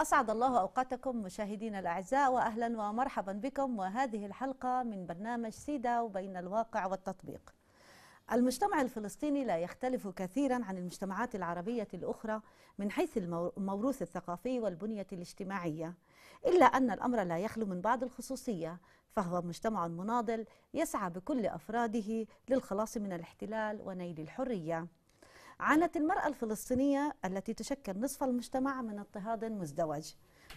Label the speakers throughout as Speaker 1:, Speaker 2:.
Speaker 1: أسعد الله أوقاتكم مشاهدينا الأعزاء وأهلا ومرحبا بكم وهذه الحلقة من برنامج سيدا وبين الواقع والتطبيق المجتمع الفلسطيني لا يختلف كثيرا عن المجتمعات العربية الأخرى من حيث الموروث الثقافي والبنية الاجتماعية إلا أن الأمر لا يخلو من بعض الخصوصية فهو مجتمع مناضل يسعى بكل أفراده للخلاص من الاحتلال ونيل الحرية عانت المرأة الفلسطينية التي تشكل نصف المجتمع من اضطهاد مزدوج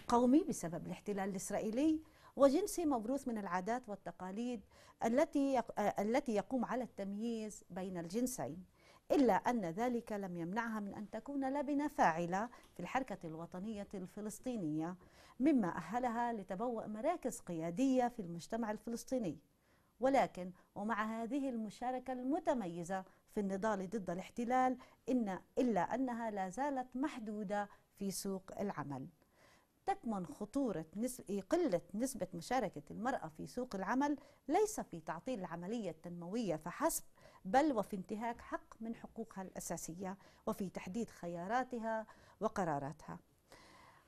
Speaker 1: قومي بسبب الاحتلال الإسرائيلي وجنسي موروث من العادات والتقاليد التي التي يقوم على التمييز بين الجنسين إلا أن ذلك لم يمنعها من أن تكون لبنة فاعلة في الحركة الوطنية الفلسطينية مما أهلها لتبوأ مراكز قيادية في المجتمع الفلسطيني ولكن ومع هذه المشاركة المتميزة في النضال ضد الاحتلال إن إلا أنها لا زالت محدودة في سوق العمل تكمن خطورة نسب... قلة نسبة مشاركة المرأة في سوق العمل ليس في تعطيل العملية التنموية فحسب بل وفي انتهاك حق من حقوقها الأساسية وفي تحديد خياراتها وقراراتها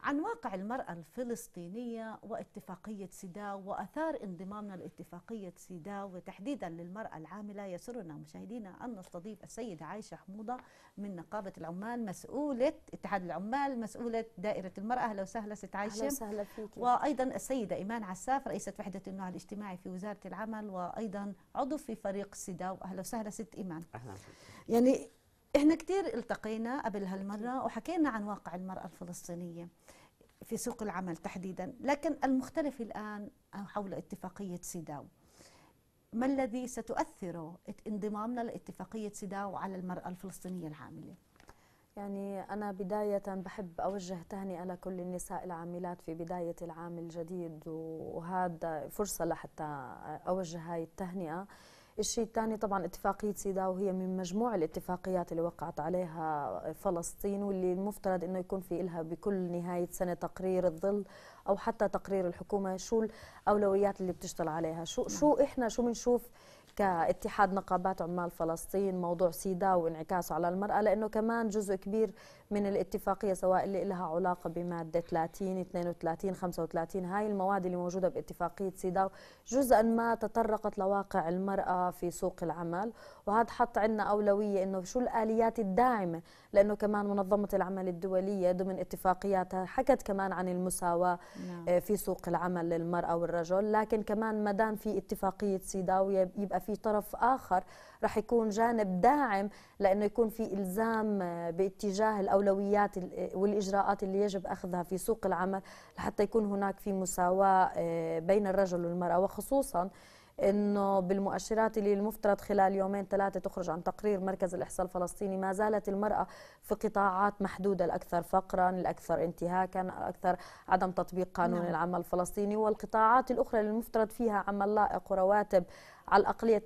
Speaker 1: عن واقع المرأة الفلسطينية واتفاقية سيداو وأثار انضمامنا لاتفاقية سيداو وتحديدا للمرأة العاملة يسرنا مشاهدينا أن نستضيف السيدة عائشة حموضة من نقابة العمال مسؤولة اتحاد العمال مسؤولة دائرة المرأة أهلا وسهلا ست عائشة أهلا وسهلا فيك وأيضا السيدة إيمان عساف رئيسة وحدة النوع الاجتماعي في وزارة العمل وأيضا عضو في فريق سيداو أهلا وسهلا ست إيمان أهلا يعني احنا كثير التقينا قبل هالمره وحكينا عن واقع المراه الفلسطينيه في سوق العمل تحديدا لكن المختلف الان حول اتفاقيه سيداو ما الذي ستؤثره انضمامنا لاتفاقيه سيداو على المراه الفلسطينيه العامله يعني أنا بداية بحب أوجه تهنئة لكل
Speaker 2: النساء العاملات في بداية العام الجديد وهذا فرصة لحتى أوجه هاي التهنئة الشيء الثاني طبعا اتفاقية سيدا وهي من مجموع الاتفاقيات اللي وقعت عليها فلسطين واللي المفترض أنه يكون في إلها بكل نهاية سنة تقرير الظل أو حتى تقرير الحكومة شو الأولويات اللي بتشتغل عليها شو, نعم. شو إحنا شو بنشوف كاتحاد نقابات عمال فلسطين موضوع سيدا وانعكاسه على المرأة لأنه كمان جزء كبير من الاتفاقية سواء اللي لها علاقة بمادة 30 32 35 هاي المواد اللي موجودة باتفاقية سيداو جزءا ما تطرقت لواقع المرأة في سوق العمل وهذا حط عنا أولوية إنه شو الآليات الداعمة لأنه كمان منظمة العمل الدولية ضمن اتفاقياتها حكت كمان عن المساواة نعم. آه، في سوق العمل للمرأة والرجل لكن كمان مدام في اتفاقية سيداو يبقى في طرف آخر رح يكون جانب داعم لانه يكون في الزام آه، باتجاه الاولويات آه، والاجراءات اللي يجب اخذها في سوق العمل لحتى يكون هناك في مساواه آه، بين الرجل والمراه وخصوصا انه بالمؤشرات اللي المفترض خلال يومين ثلاثه تخرج عن تقرير مركز الاحصاء الفلسطيني ما زالت المراه في قطاعات محدوده الاكثر فقرا، الاكثر انتهاكا، الاكثر عدم تطبيق قانون نعم. العمل الفلسطيني والقطاعات الاخرى اللي المفترض فيها عمل لائق ورواتب على الأقلية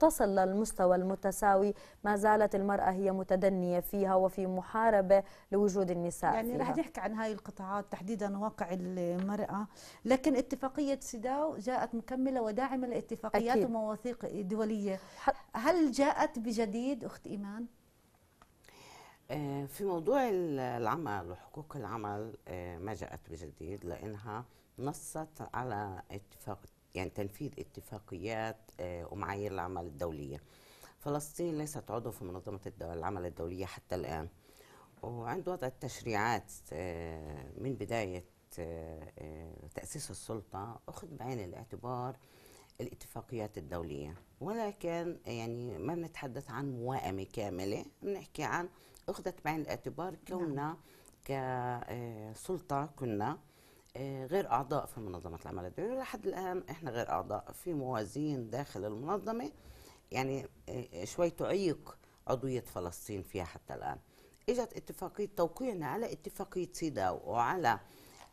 Speaker 2: تصل للمستوى المتساوي ما زالت المرأة هي متدنية فيها وفي محاربة
Speaker 1: لوجود النساء يعني رح نحكي عن هاي القطاعات تحديدا واقع المرأة لكن اتفاقية سيداو جاءت مكملة وداعمة لاتفاقيات ومواثيق دولية هل جاءت بجديد أخت إيمان؟
Speaker 3: آه، في موضوع العمل وحقوق العمل آه، ما جاءت بجديد لأنها نصت على اتفاق يعني تنفيذ اتفاقيات آه، ومعايير العمل الدولية فلسطين ليست عضو في منظمة العمل الدولية حتى الآن وعند وضع التشريعات آه، من بداية آه، تأسيس السلطة أخذ بعين الاعتبار الاتفاقيات الدولية ولكن يعني ما بنتحدث عن موائمة كاملة بنحكي عن أخذت بعين الاعتبار نعم. كوننا كسلطة كنا آه، غير اعضاء في منظمه العمل الدولي لحد الان احنا غير اعضاء في موازين داخل المنظمه يعني آه، شوي تعيق عضويه فلسطين فيها حتى الان اجت اتفاقيه توقيعنا على اتفاقيه سيدا وعلى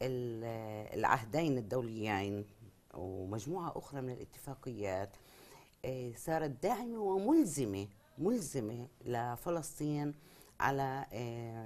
Speaker 3: آه، العهدين الدوليين ومجموعه اخرى من الاتفاقيات صارت داعمه وملزمه ملزمه لفلسطين على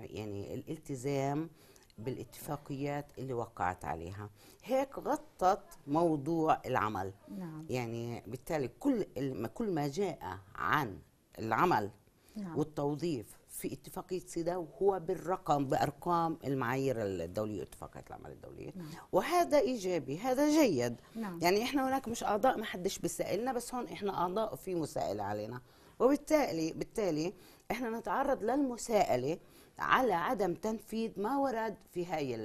Speaker 3: يعني الالتزام بالاتفاقيات اللي وقعت عليها هيك غطت موضوع العمل نعم. يعني بالتالي كل كل ما جاء عن العمل نعم. والتوظيف في اتفاقية سيداو هو بالرقم بأرقام المعايير الدولية اتفاقية العمل الدولية نعم. وهذا إيجابي هذا جيد نعم. يعني إحنا هناك مش أعضاء ما حدش بيسائلنا بس هون إحنا أعضاء في مسائلة علينا وبالتالي بالتالي إحنا نتعرض للمسائلة على عدم تنفيذ ما ورد في هاي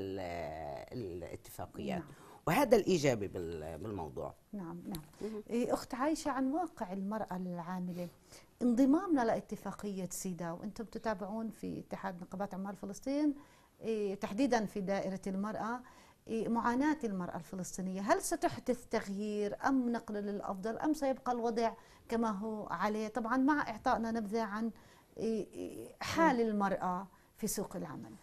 Speaker 3: الاتفاقيات نعم. وهذا الإيجابي بالموضوع
Speaker 1: نعم نعم إيه، أخت عايشة عن واقع المرأة العاملة انضمامنا لاتفاقية سيدا وأنتم تتابعون في اتحاد نقابات عمال فلسطين إيه، تحديدا في دائرة المرأة إيه، معاناة المرأة الفلسطينية هل ستحدث تغيير أم نقل للأفضل أم سيبقى الوضع كما هو عليه طبعا مع إعطائنا نبذة عن حال المرأة في سوق العمل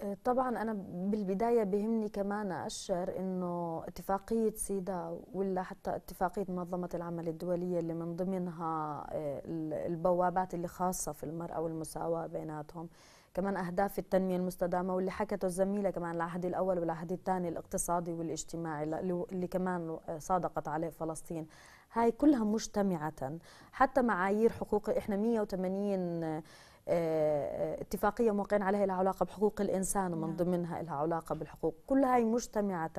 Speaker 1: آه، طبعا انا بالبدايه
Speaker 2: بهمني كمان اشر انه اتفاقيه سيدا ولا حتى اتفاقيه منظمه العمل الدوليه اللي من ضمنها آه، البوابات اللي خاصه في المراه والمساواه بيناتهم كمان اهداف التنميه المستدامه واللي حكته الزميله كمان العهد الاول والعهد الثاني الاقتصادي والاجتماعي اللي كمان آه، صادقت عليه فلسطين هاي كلها مجتمعه حتى معايير حقوق احنا 180 آه، آه، اتفاقيه موقعين عليها لها علاقه بحقوق الانسان ومن نعم. ضمنها لها علاقه بالحقوق كل هاي مجتمعه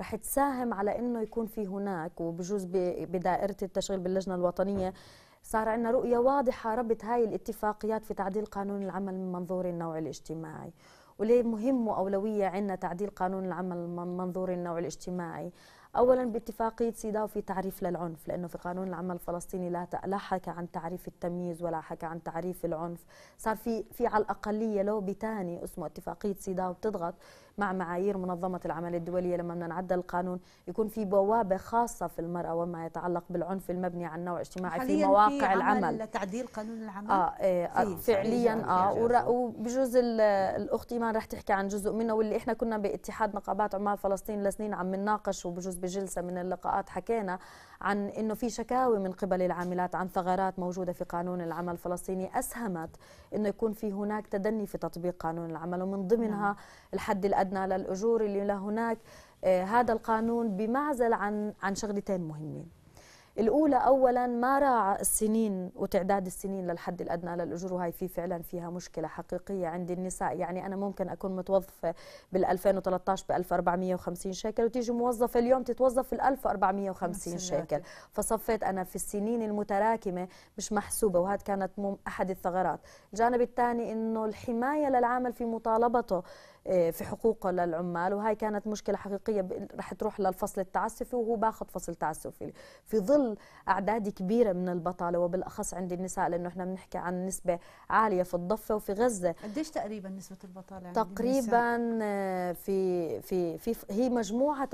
Speaker 2: رح تساهم على انه يكون في هناك وبجوز بدائره التشغيل باللجنه الوطنيه صار عندنا رؤيه واضحه ربط هاي الاتفاقيات في تعديل قانون العمل من منظور النوع الاجتماعي وليه مهم واولويه عندنا تعديل قانون العمل من منظور النوع الاجتماعي أولا باتفاقية سيداو في تعريف للعنف لأنه في قانون العمل الفلسطيني لا لا حكى عن تعريف التمييز ولا حكى عن تعريف العنف صار في في على الأقلية لوبي ثاني اسمه اتفاقية سيداو بتضغط مع معايير منظمة العمل الدولية لما بدنا نعدل القانون يكون في بوابة خاصة في المرأة وما يتعلق بالعنف المبني على النوع الاجتماعي في مواقع في عمل العمل
Speaker 1: لتعديل قانون العمل آه
Speaker 2: آه فعليا اه وبجوز الاخت ايمان رح تحكي عن جزء منه واللي احنا كنا باتحاد نقابات عمال فلسطين لسنين عم نناقش وبجوز بجلسة من اللقاءات حكينا عن أنه في شكاوي من قبل العاملات عن ثغرات موجودة في قانون العمل الفلسطيني أسهمت أنه يكون في هناك تدني في تطبيق قانون العمل ومن ضمنها نعم. الحد الأدنى للأجور اللي هناك آه، هذا القانون بمعزل عن عن شغلتين مهمين الاولى اولا ما راعى السنين وتعداد السنين للحد الادنى للاجور وهي في فعلا فيها مشكله حقيقيه عند النساء يعني انا ممكن اكون متوظفه بال2013 ب1450 شيكل وتيجي موظفه اليوم تتوظف بال1450 شيكل فصفيت انا في السنين المتراكمه مش محسوبه وهذا كانت احد الثغرات الجانب الثاني انه الحمايه للعامل في مطالبته آه، في حقوقه للعمال وهي كانت مشكله حقيقيه رح تروح للفصل التعسفي وهو باخذ فصل تعسفي في ظل اعداد كبيره من البطاله وبالاخص عند النساء لانه احنا بنحكي عن نسبه عاليه في الضفه وفي غزه
Speaker 1: قديش تقريبا نسبه البطاله تقريبا
Speaker 2: آه، في في في هي مجموعها 38%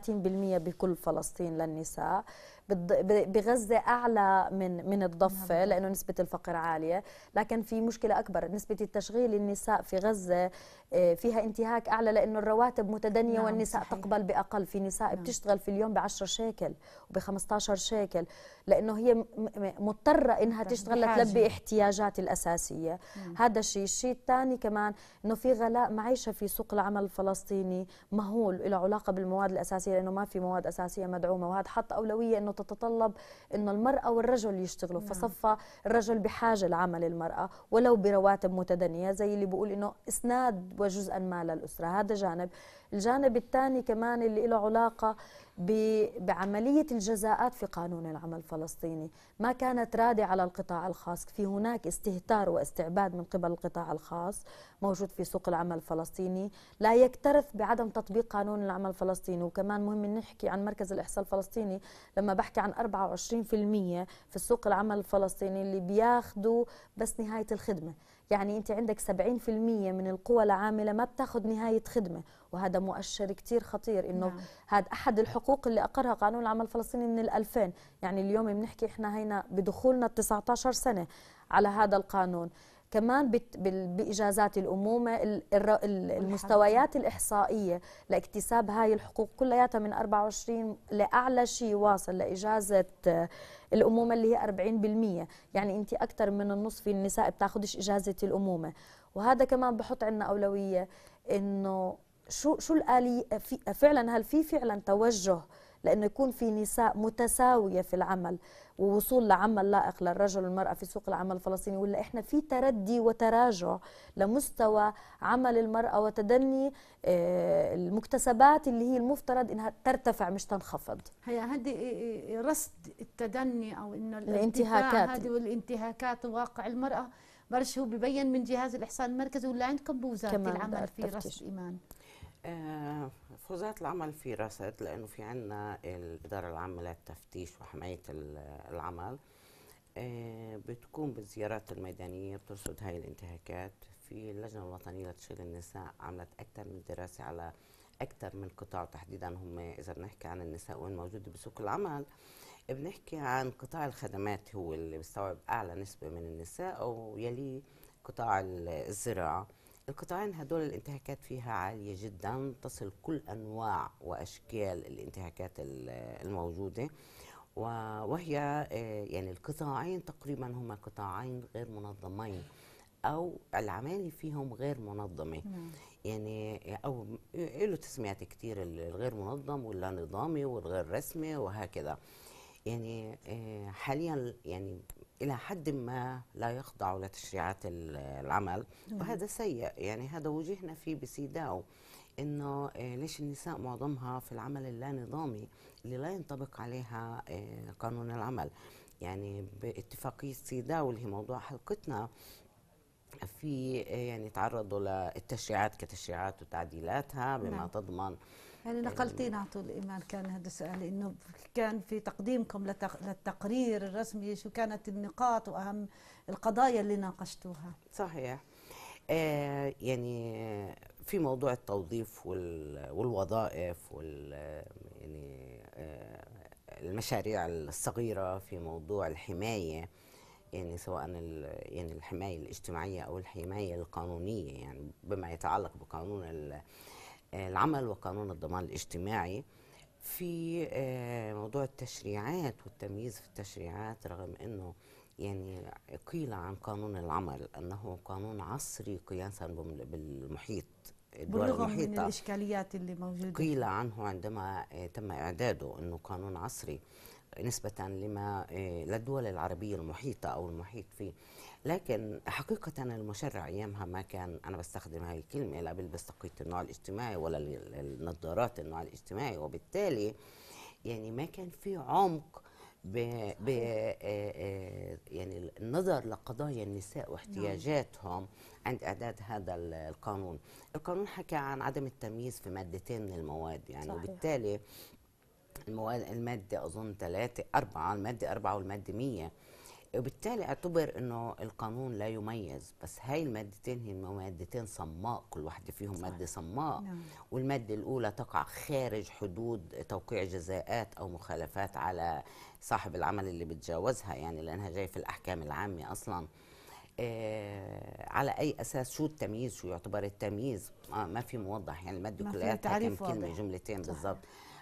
Speaker 2: بكل فلسطين للنساء بغزة أعلى من من الضفة نعم. لأنه نسبة الفقر عالية لكن في مشكلة أكبر نسبة التشغيل النساء في غزة آه، فيها انتهاك أعلى لأنه الرواتب متدنية نعم والنساء صحيح. تقبل بأقل في نساء نعم. بتشتغل في اليوم ب 10 شيكل وب 15 شيكل لأنه هي مضطرة إنها تشتغل لتلبي احتياجات الأساسية نعم. هذا الشيء الشيء الثاني كمان إنه في غلاء معيشة في سوق العمل الفلسطيني مهول له علاقة بالمواد الأساسية لأنه ما في مواد أساسية مدعومة وهذا حط أولوية إنه تتطلب أن المرأة والرجل يشتغلوا نعم. فصفى الرجل بحاجة لعمل المرأة ولو برواتب متدنية زي اللي بيقول أنه إسناد وجزءا ما للأسرة هذا جانب الجانب الثاني كمان اللي له علاقة بعملية الجزاءات في قانون العمل الفلسطيني ما كانت رادعة على القطاع الخاص في هناك استهتار واستعباد من قبل القطاع الخاص موجود في سوق العمل الفلسطيني لا يكترث بعدم تطبيق قانون العمل الفلسطيني وكمان مهم نحكي عن مركز الإحصاء الفلسطيني لما بحكي عن 24% في السوق العمل الفلسطيني اللي بياخدوا بس نهاية الخدمة يعني انت عندك 70% من القوى العامله ما بتاخذ نهايه خدمه وهذا مؤشر كثير خطير انه نعم. هذا احد الحقوق اللي اقرها قانون العمل الفلسطيني من ال2000 يعني اليوم بنحكي احنا هينا بدخولنا 19 سنه على هذا القانون كمان باجازات الامومه المستويات الاحصائيه لاكتساب هاي الحقوق كلياتها من 24 لاعلى شيء واصل لاجازه آه، الامومه اللي هي 40% يعني انت اكثر من النصف النساء بتاخذش اجازه الامومه وهذا كمان بحط عنا اولويه انه شو شو الاليه فعلا هل في فعلا توجه لانه يكون في نساء متساويه في العمل ووصول لعمل لائق للرجل والمرأة في سوق العمل الفلسطيني ولا إحنا في تردي وتراجع لمستوى عمل المرأة وتدني آه، المكتسبات اللي هي المفترض إنها ترتفع مش تنخفض
Speaker 1: هي هذه إيه، إيه، رصد التدني أو إنه الانتهاكات هذه والانتهاكات واقع المرأة برش هو ببين من جهاز الإحصاء المركزي ولا عندكم بوزارة العمل في رصد إيمان آه
Speaker 3: تحفظات وزارة العمل في رصد لأنه في عندنا الإدارة العامة للتفتيش وحماية العمل آه، بتقوم بالزيارات الميدانية بترصد هاي الانتهاكات في اللجنة الوطنية لتشغيل النساء عملت أكثر من دراسة على أكثر من قطاع تحديدا هم إذا بنحكي عن النساء وين موجودة بسوق العمل بنحكي عن قطاع الخدمات هو اللي بيستوعب أعلى نسبة من النساء ويليه قطاع الزراعة القطاعين هدول الانتهاكات فيها عالية جدا تصل كل أنواع وأشكال الانتهاكات الموجودة وهي آه، يعني القطاعين تقريبا هما قطاعين غير منظمين أو العمالة فيهم غير منظمة يعني أو له تسميات كثير الغير منظم واللا نظامي والغير رسمي وهكذا يعني آه، حاليا يعني الى حد ما لا يخضع لتشريعات العمل نعم. وهذا سيء يعني هذا وجهنا فيه بسيداو انه آه، ليش النساء معظمها في العمل اللا نظامي اللي لا ينطبق عليها آه، قانون العمل يعني باتفاقيه سيداو اللي هي موضوع حلقتنا في آه، يعني تعرضوا للتشريعات كتشريعات وتعديلاتها بما نعم. تضمن
Speaker 1: يعني على طول الإيمان كان هذا السؤال إنه كان في تقديمكم للتقرير الرسمي شو كانت النقاط وأهم القضايا اللي ناقشتوها
Speaker 3: صحيح آه يعني في موضوع التوظيف والوظائف وال يعني آه المشاريع الصغيره في موضوع الحمايه يعني سواء يعني الحمايه الاجتماعيه او الحمايه القانونيه يعني بما يتعلق بقانون العمل وقانون الضمان الاجتماعي في آه، موضوع التشريعات والتمييز في التشريعات رغم انه يعني قيل عن قانون العمل انه قانون عصري قياسا بالمحيط الدول المحيطة من
Speaker 1: الاشكاليات اللي موجوده قيل
Speaker 3: عنه عندما آه، تم اعداده انه قانون عصري نسبة لما آه، للدول العربية المحيطة أو المحيط فيه لكن حقيقة المشرع أيامها ما كان أنا بستخدم هاي الكلمة لا بلبس تقية النوع الاجتماعي ولا النظارات النوع الاجتماعي وبالتالي يعني ما كان في عمق ب ب آه، آه، يعني النظر لقضايا النساء واحتياجاتهم نعم. عند اعداد هذا القانون القانون حكى عن عدم التمييز في مادتين من المواد يعني وبالتالي المواد المادة أظن ثلاثة أربعة المادة أربعة والمادة 100 وبالتالي اعتبر انه القانون لا يميز بس هاي المادتين هي مادتين صماء كل واحده فيهم صحيح. ماده صماء نعم. والماده الاولى تقع خارج حدود توقيع جزاءات او مخالفات على صاحب العمل اللي بتجاوزها يعني لانها جاي في الاحكام العامه اصلا آه، على اي اساس شو التمييز شو يعتبر التمييز آه ما في موضح يعني الماده كلها تحكم كلمه جملتين بالضبط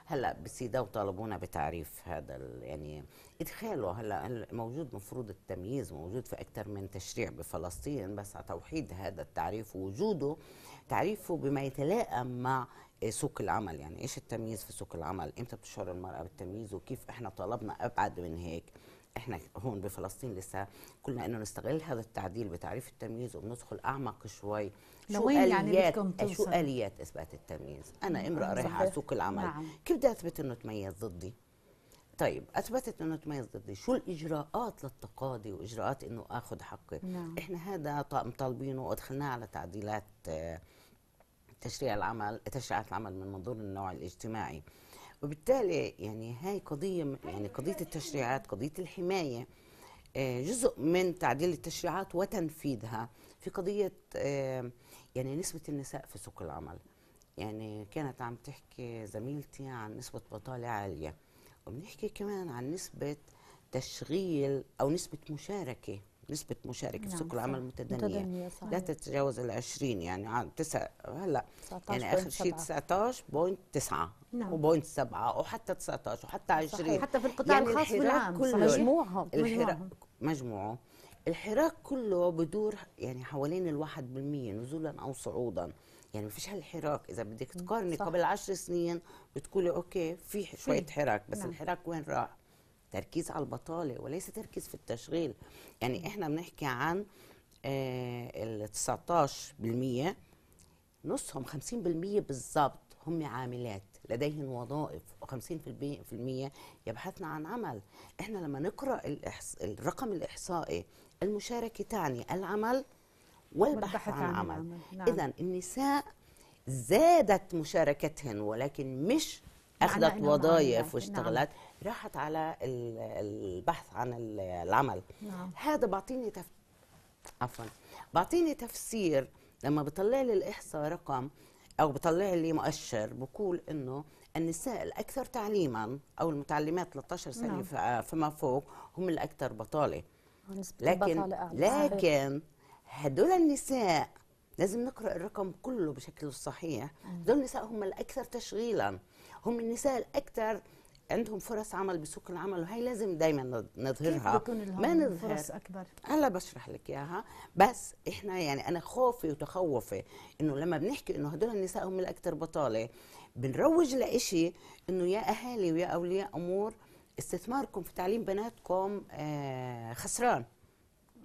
Speaker 3: هلا بسيدا وطالبونا بتعريف هذا يعني ادخاله هلا موجود مفروض التمييز موجود في اكثر من تشريع بفلسطين بس على توحيد هذا التعريف ووجوده تعريفه بما يتلائم مع سوق العمل يعني ايش التمييز في سوق العمل امتى بتشعر المراه بالتمييز وكيف احنا طلبنا ابعد من هيك احنا هون بفلسطين لسه قلنا انه نستغل هذا التعديل بتعريف التمييز وبندخل اعمق شوي شو يعني اليات يعني شو اليات اثبات التمييز انا امراه آه، رايحه على سوق العمل نعم. كيف بدي اثبت انه تميز ضدي طيب اثبتت انه تميز ضدي شو الاجراءات للتقاضي واجراءات انه اخذ حقي نعم. احنا هذا مطالبينه ودخلناه على تعديلات آه، تشريع العمل تشريعات العمل من منظور النوع الاجتماعي وبالتالي يعني هاي قضية يعني قضية التشريعات قضية الحماية آه، جزء من تعديل التشريعات وتنفيذها في قضية آه، يعني نسبة النساء في سوق العمل يعني كانت عم تحكي زميلتي عن نسبة بطالة عالية وبنحكي كمان عن نسبة تشغيل أو نسبة مشاركة نسبه مشاركه نعم في سوق العمل المتدنيه متدنية صحيح. لا تتجاوز ال 20 يعني تسع هلا يعني اخر شيء 19.9 نعم وبوينت 7 وحتى 19 وحتى 20 حتى في القطاع يعني الخاص بالعام كله مجموعهم الحراك مجموعه الحراك كله بدور يعني حوالين ال 1% نزولا او صعودا يعني ما فيش هالحراك اذا بدك تقارني قبل 10 سنين بتقولي اوكي في شويه حراك بس نعم. الحراك وين راح؟ تركيز على البطاله وليس تركيز في التشغيل يعني احنا بنحكي عن آه، ال 19% نصهم 50% بالضبط هم عاملات لديهم وظائف و50% يبحثن عن عمل احنا لما نقرا الإحص... الرقم الاحصائي المشاركه تعني العمل والبحث عن, عن عمل, عمل. نعم. اذا النساء زادت مشاركتهن ولكن مش اخذت وظائف نعم. واشتغلت نعم. راحت على البحث عن العمل نعم. هذا بعطيني تف... عفوا بعطيني تفسير لما بطلع لي الاحصاء رقم او بطلع لي مؤشر بقول انه النساء الاكثر تعليما او المتعلمات 13 سنه نعم. فما فوق هم الاكثر بطاله لكن لكن هدول النساء لازم نقرا الرقم كله بشكله الصحيح أمم. هدول النساء هم الاكثر تشغيلا هم النساء الاكثر عندهم فرص عمل بسوق العمل وهي لازم دايما نظهرها كيف بكون ما نظهر فرص اكبر هلا بشرح لك اياها بس احنا يعني انا خوفي وتخوفي انه لما بنحكي انه هدول النساء هم الاكثر بطاله بنروج لإشي انه يا اهالي ويا اولياء امور استثماركم في تعليم بناتكم آه خسران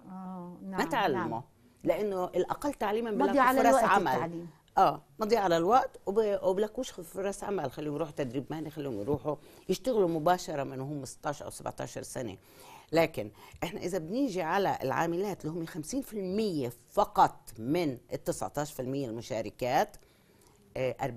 Speaker 3: اه نعم ما تعلموا نعم. لانه الاقل تعليما بلا فرص عمل التعليم. اه مضيعه على الوقت وبلاكوش في راس عمل خليهم يروحوا تدريب مهني خليهم يروحوا يشتغلوا مباشره من هم 16 او 17 سنه لكن احنا اذا بنيجي على العاملات اللي هم 50% فقط من ال 19% المشاركات 40% آه،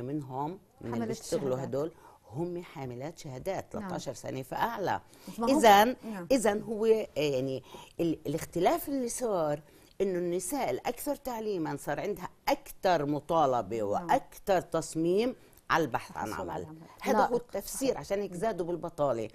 Speaker 3: منهم من اللي بيشتغلوا هدول هم حاملات شهادات 13 نعم. سنه فاعلى اذا اذا نعم. هو آه، يعني الاختلاف اللي صار انه النساء الاكثر تعليما صار عندها اكثر مطالبه نعم. واكثر تصميم على البحث عن عمل هذا هو التفسير عشان هيك زادوا نعم. بالبطاله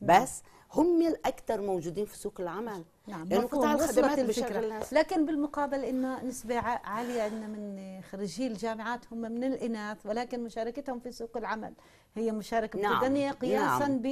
Speaker 3: نعم. بس هم الاكثر موجودين في سوق العمل نعم قطاع الخدمات الفكرة
Speaker 1: لكن بالمقابل انه نسبه عاليه عندنا من خريجي الجامعات هم من الاناث ولكن مشاركتهم في سوق العمل هي مشاركه نعم. متدنيه قياسا نعم.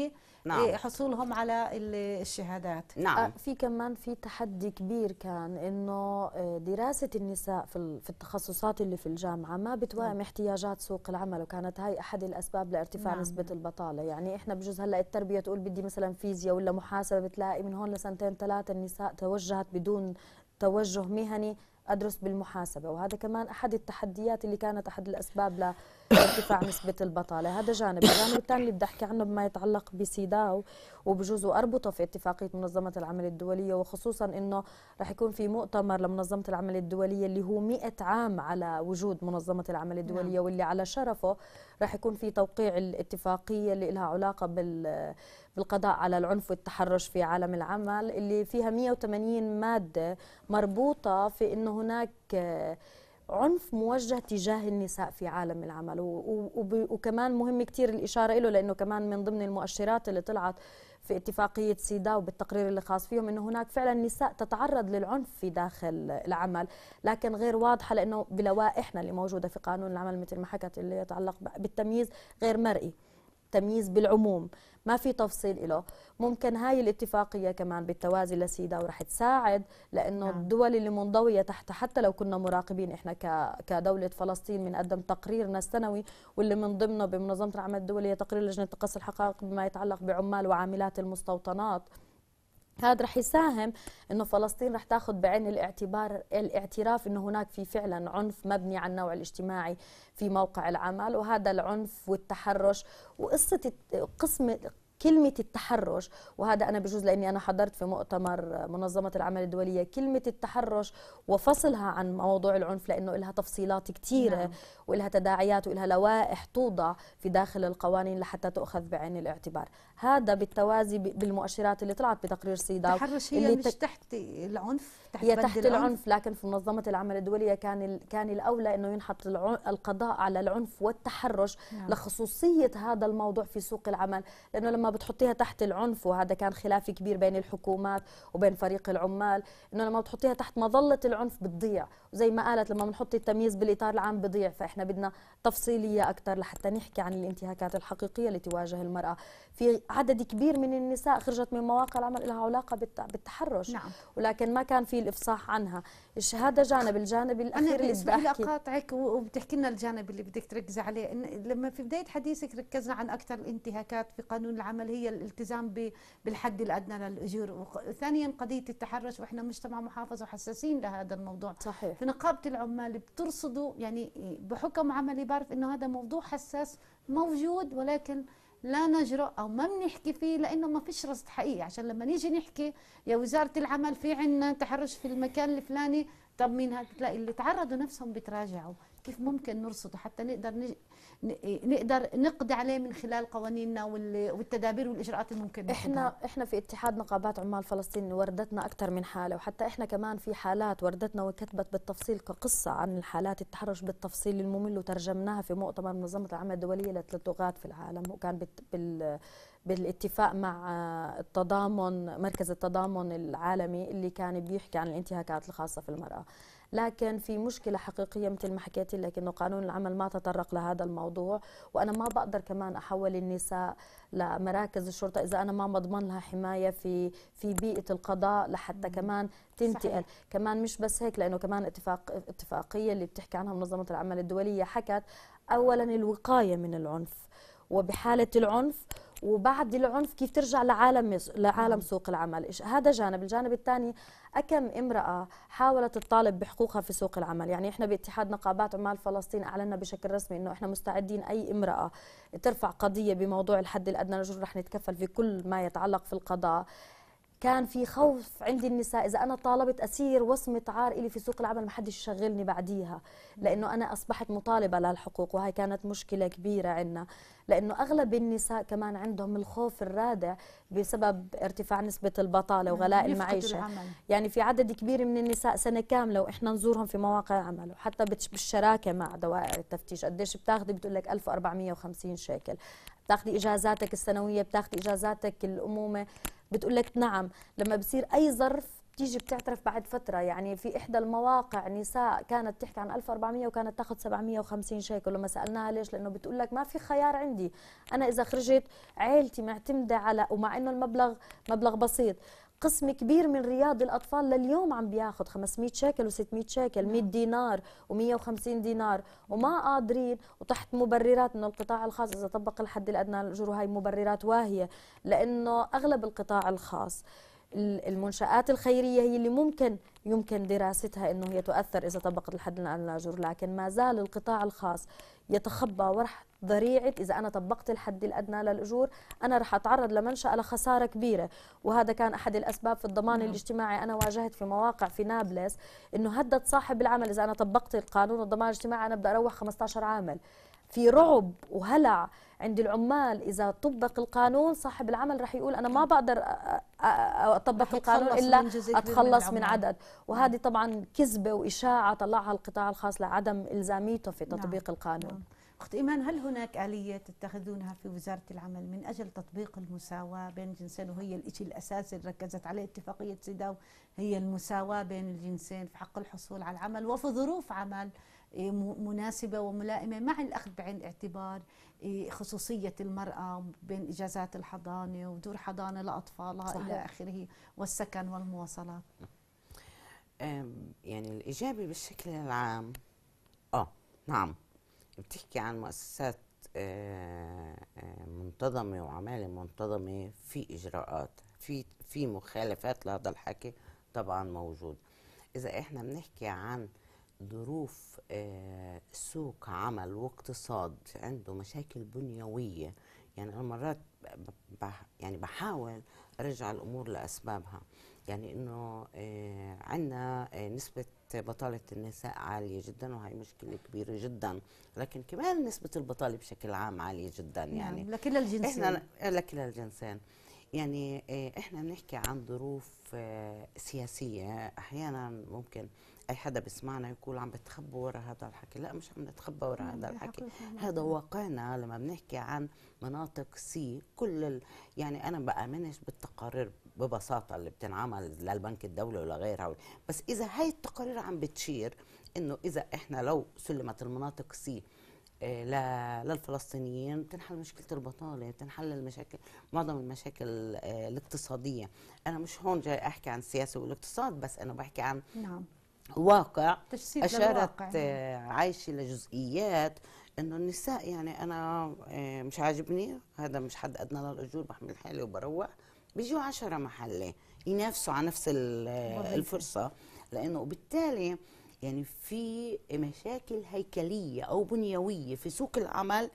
Speaker 1: نعم. إيه، حصولهم على الشهادات نعم آه، في كمان في تحدي كبير كان انه
Speaker 2: آه، دراسه النساء في في التخصصات اللي في الجامعه ما بتوائم نعم. احتياجات سوق العمل وكانت هاي احد الاسباب لارتفاع نعم. نسبه البطاله يعني احنا بجوز هلا التربيه تقول بدي مثلا فيزياء ولا محاسبه بتلاقي من هون لسنتين ثلاثه النساء توجهت بدون توجه مهني ادرس بالمحاسبه وهذا كمان احد التحديات اللي كانت احد الاسباب ل ارتفاع نسبة البطالة هذا جانب الجانب الثاني اللي بدي أحكي عنه بما يتعلق بسيداو وبجوز وأربطه في اتفاقية منظمة العمل الدولية وخصوصا أنه رح يكون في مؤتمر لمنظمة العمل الدولية اللي هو 100 عام على وجود منظمة العمل نعم. الدولية نعم. واللي على شرفه رح يكون في توقيع الاتفاقية اللي لها علاقة بال بالقضاء على العنف والتحرش في عالم العمل اللي فيها 180 مادة مربوطة في أنه هناك عنف موجه تجاه النساء في عالم العمل وكمان مهم كثير الإشارة له لأنه كمان من ضمن المؤشرات اللي طلعت في اتفاقية سيدا وبالتقرير اللي خاص فيهم أنه هناك فعلا نساء تتعرض للعنف في داخل العمل لكن غير واضحة لأنه بلوائحنا اللي موجودة في قانون العمل مثل ما حكت اللي يتعلق بالتمييز غير مرئي تمييز بالعموم ما في تفصيل له ممكن هاي الاتفاقية كمان بالتوازي لسيدة ورح تساعد لأنه نعم. الدول اللي منضوية تحت حتى لو كنا مراقبين إحنا كدولة فلسطين من قدم تقريرنا السنوي واللي من ضمنه بمنظمة العمل الدولية تقرير لجنة تقصي الحقائق بما يتعلق بعمال وعاملات المستوطنات هذا رح يساهم انه فلسطين رح تاخذ بعين الاعتبار الاعتراف انه هناك في فعلا عنف مبني على النوع الاجتماعي في موقع العمل وهذا العنف والتحرش وقصه قسم كلمة التحرش وهذا أنا بجوز لأني أنا حضرت في مؤتمر منظمة العمل الدولية كلمة التحرش وفصلها عن موضوع العنف لأنه لها تفصيلات كثيرة نعم. ولها تداعيات ولها لوائح توضع في داخل القوانين لحتى تؤخذ بعين الاعتبار هذا بالتوازي بالمؤشرات اللي طلعت بتقرير سيدا التحرش هي اللي مش تك...
Speaker 1: تحت العنف تحت هي تحت العنف, العنف
Speaker 2: لكن في منظمه العمل الدوليه كان ال... كان الاولى انه ينحط العن... القضاء على العنف والتحرش نعم. لخصوصيه هذا الموضوع في سوق العمل لانه لما بتحطيها تحت العنف وهذا كان خلاف كبير بين الحكومات وبين فريق العمال انه لما بتحطيها تحت مظله العنف بتضيع وزي ما قالت لما بنحط التمييز بالاطار العام بضيع فاحنا بدنا تفصيليه اكثر لحتى نحكي عن الانتهاكات الحقيقيه اللي تواجه المراه في عدد كبير من النساء خرجت من مواقع العمل لها علاقه بالتحرش نعم. ولكن ما كان في الافصاح عنها هذا جانب الجانب الاخير أنا اللي بدي
Speaker 1: اقاطعك وبتحكي لنا الجانب اللي بدك تركز عليه إن لما في بدايه حديثك ركزنا عن اكثر الانتهاكات في قانون العمل هي الالتزام بالحد الادنى للاجور ثانيا قضيه التحرش واحنا مجتمع محافظ وحساسين لهذا الموضوع صحيح في نقابه العمال بترصدوا يعني بحكم عملي بعرف انه هذا موضوع حساس موجود ولكن لا نجرؤ او ما بنحكي فيه لانه ما فيش رصد حقيقي عشان لما نيجي نحكي يا وزاره العمل في عندنا تحرش في المكان الفلاني طب مين هاد تلاقي اللي تعرضوا نفسهم بتراجعوا كيف ممكن نرصده حتى نقدر نج... نقدر نقضي عليه من خلال قوانيننا والتدابير والاجراءات الممكنه احنا
Speaker 2: احنا في اتحاد نقابات عمال فلسطين وردتنا اكثر من حاله وحتى احنا كمان في حالات وردتنا وكتبت بالتفصيل كقصه عن حالات التحرش بالتفصيل الممل وترجمناها في مؤتمر منظمه العمل الدوليه لثلاث لغات في العالم وكان بال بالاتفاق مع التضامن مركز التضامن العالمي اللي كان بيحكي عن الانتهاكات الخاصه في المراه لكن في مشكله حقيقيه مثل ما حكيت لك انه قانون العمل ما تطرق لهذا الموضوع وانا ما بقدر كمان احول النساء لمراكز الشرطه اذا انا ما بضمن لها حمايه في في بيئه القضاء لحتى كمان تنتقل صحيح. كمان مش بس هيك لانه كمان اتفاق اتفاقيه اللي بتحكي عنها منظمه العمل الدوليه حكت اولا الوقايه من العنف وبحاله العنف وبعد العنف كيف ترجع لعالم لعالم سوق العمل هذا جانب الجانب الثاني أكم امرأة حاولت تطالب بحقوقها في سوق العمل يعني إحنا باتحاد نقابات عمال فلسطين أعلنا بشكل رسمي أنه إحنا مستعدين أي امرأة ترفع قضية بموضوع الحد الأدنى للأجور رح نتكفل في كل ما يتعلق في القضاء كان في خوف عند النساء اذا انا طالبت اسير وصمه عار الي في سوق العمل ما حدش يشغلني بعديها لانه انا اصبحت مطالبه للحقوق وهي كانت مشكله كبيره عندنا لانه اغلب النساء كمان عندهم الخوف الرادع بسبب ارتفاع نسبه البطاله وغلاء المعيشه العمل. يعني في عدد كبير من النساء سنه كامله واحنا نزورهم في مواقع عمل وحتى بالشراكه مع دوائر التفتيش قديش بتاخذي بتقول لك 1450 شيكل بتاخذي اجازاتك السنويه بتاخذي اجازاتك الامومه بتقول لك نعم لما بصير اي ظرف بتيجي بتعترف بعد فترة يعني في إحدى المواقع نساء كانت تحكي عن 1400 وكانت تاخذ 750 شيكل ولما سألناها ليش لأنه بتقول لك ما في خيار عندي أنا إذا خرجت عائلتي معتمدة على ومع إنه المبلغ مبلغ بسيط قسم كبير من رياض الاطفال لليوم عم بياخذ 500 شيكل و600 شيكل 100 نعم. دينار و150 دينار وما قادرين وتحت مبررات انه القطاع الخاص اذا طبق الحد الادنى الاجور هاي مبررات واهيه لانه اغلب القطاع الخاص المنشآت الخيرية هي اللي ممكن يمكن دراستها أنه هي تؤثر إذا طبقت الحد الأدنى للأجور لكن ما زال القطاع الخاص يتخبى ورح ذريعة إذا أنا طبقت الحد الأدنى للأجور أنا رح أتعرض لمنشأة لخسارة كبيرة وهذا كان أحد الأسباب في الضمان مم. نعم. الاجتماعي أنا واجهت في مواقع في نابلس أنه هدد صاحب العمل إذا أنا طبقت القانون الضمان الاجتماعي أنا بدي أروح 15 عامل في رعب وهلع عند العمال اذا طبق القانون صاحب العمل رح يقول انا ما بقدر اطبق القانون الا اتخلص من, من عدد وهذه طبعا كذبه واشاعه طلعها القطاع الخاص لعدم الزاميته في نعم. تطبيق نعم. القانون نعم.
Speaker 1: اخت ايمان هل هناك اليه تتخذونها في وزاره العمل من اجل تطبيق المساواه بين الجنسين وهي الشيء الاساسي اللي ركزت عليه اتفاقيه سيداو هي المساواه بين الجنسين في حق الحصول على العمل وفي ظروف عمل إيه، مناسبه وملائمه مع الاخذ بعين الاعتبار خصوصية المرأة بين إجازات الحضانة ودور حضانة لأطفالها صحيح. إلى آخره والسكن والمواصلات
Speaker 3: يعني الإجابة بالشكل العام آه نعم بتحكي عن مؤسسات آه، آه، منتظمة وعمالة منتظمة في إجراءات في في مخالفات لهذا الحكي طبعا موجود إذا إحنا بنحكي عن ظروف آه، سوق عمل واقتصاد عنده مشاكل بنيويه يعني انا مرات يعني بحاول ارجع الامور لاسبابها يعني انه آه، عندنا آه، نسبه بطاله النساء عاليه جدا وهي مشكله كبيره جدا لكن كمان نسبه البطاله بشكل عام عاليه جدا نعم، يعني نعم لكلا الجنسين احنا لكلا الجنسين يعني احنا بنحكي عن ظروف سياسيه احيانا ممكن اي حدا بيسمعنا يقول عم بتخبوا ورا هذا الحكي لا مش عم نتخبى ورا نعم، هذا الحكي نعم. هذا واقعنا لما بنحكي عن مناطق سي كل ال... يعني انا بامنش بالتقارير ببساطه اللي بتنعمل للبنك الدولي ولغيرها بس اذا هاي التقارير عم بتشير انه اذا احنا لو سلمت المناطق سي آه، للفلسطينيين بتنحل مشكلة البطالة بتنحل المشاكل معظم المشاكل آه، الاقتصادية أنا مش هون جاي أحكي عن السياسة والاقتصاد بس أنا بحكي عن نعم. واقع أشارت يعني. عايشة لجزئيات انه النساء يعني انا آه، مش عاجبني هذا مش حد ادنى للاجور بحمل حالي وبروح بيجوا عشرة محلة ينافسوا على نفس الفرصة لانه وبالتالي يعني في مشاكل هيكلية او بنيوية في سوق العمل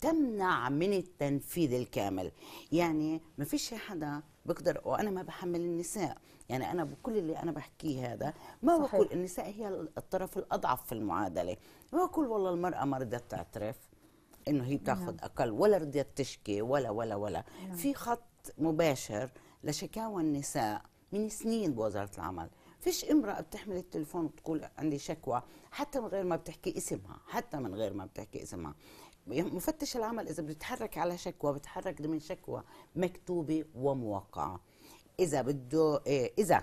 Speaker 3: تمنع من التنفيذ الكامل يعني ما فيش حدا بيقدر وانا ما بحمل النساء يعني انا بكل اللي انا بحكيه هذا ما صحيح. بقول النساء هي الطرف الاضعف في المعادله ما بقول والله المراه ما رضت تعترف انه هي بتاخذ نعم. اقل ولا رضيت تشكي ولا ولا ولا نعم. في خط مباشر لشكاوى النساء من سنين بوزاره العمل فيش امرأة بتحمل التليفون وتقول عندي شكوى حتى من غير ما بتحكي اسمها حتى من غير ما بتحكي اسمها مفتش العمل اذا بيتحرك على شكوى بيتحرك ضمن شكوى مكتوبه وموقعه اذا بده إيه، اذا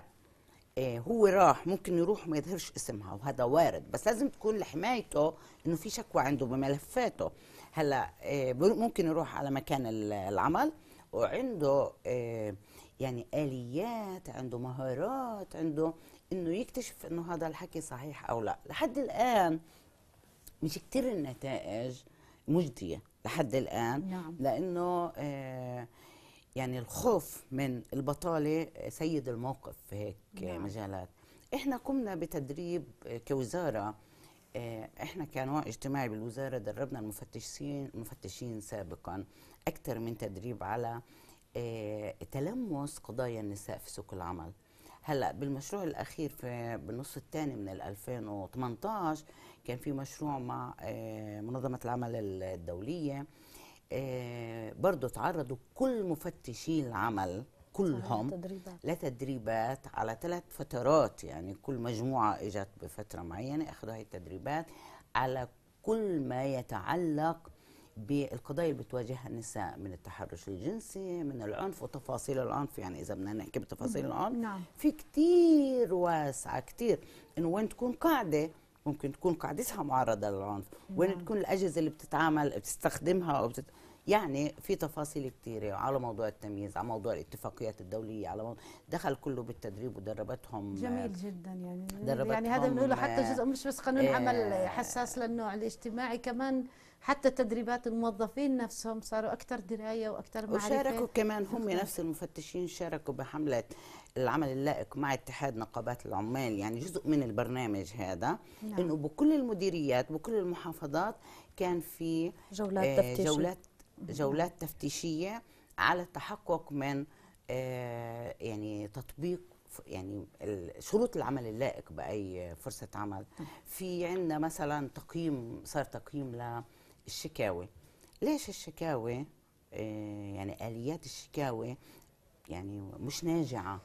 Speaker 3: إيه، هو راح ممكن يروح وما يظهرش اسمها وهذا وارد بس لازم تكون لحمايته انه في شكوى عنده بملفاته هلا إيه، ممكن يروح على مكان العمل وعنده يعني اليات عنده مهارات عنده انه يكتشف انه هذا الحكي صحيح او لا لحد الان مش كتير النتائج مجديه لحد الان نعم. لانه آه، يعني الخوف من البطاله آه، سيد الموقف في هيك آه، نعم. مجالات احنا قمنا بتدريب كوزاره احنا كنوع اجتماعي بالوزاره دربنا المفتشين المفتشين سابقا اكثر من تدريب على تلمس قضايا النساء في سوق العمل هلا بالمشروع الاخير في بالنص الثاني من 2018 كان في مشروع مع آه، منظمه العمل الدوليه آه، برضه تعرضوا كل مفتشي العمل كلهم تدريبات. لتدريبات على ثلاث فترات يعني كل مجموعة إجت بفترة معينة أخذوا هاي التدريبات على كل ما يتعلق بالقضايا اللي بتواجهها النساء من التحرش الجنسي من العنف وتفاصيل العنف يعني إذا بدنا نحكي بتفاصيل العنف نعم. في كثير واسعة كثير إنه وين تكون قاعدة ممكن تكون قاعدتها معرضه للعنف نعم. وين تكون الاجهزه اللي بتتعامل بتستخدمها او بتت... يعني في تفاصيل كثيرة يعني على موضوع التمييز على موضوع الاتفاقيات الدولية على موضوع دخل كله بالتدريب ودربتهم جميل آه، جدا
Speaker 1: يعني دربتهم يعني هذا بنقوله حتى جزء مش بس قانون آه عمل حساس للنوع الاجتماعي كمان حتى تدريبات الموظفين نفسهم صاروا أكثر دراية وأكثر معرفة وشاركوا كمان هم نفس
Speaker 3: المفتشين شاركوا بحملة العمل اللائق مع اتحاد نقابات العمال يعني جزء من البرنامج هذا نعم. انه بكل المديريات بكل المحافظات كان في جولات آه تفتيشية جولات جولات تفتيشيه على التحقق من آه يعني تطبيق يعني شروط العمل اللائق باي فرصه عمل نعم. في عندنا مثلا تقييم صار تقييم للشكاوي ليش الشكاوي آه، يعني اليات الشكاوي يعني مش ناجعه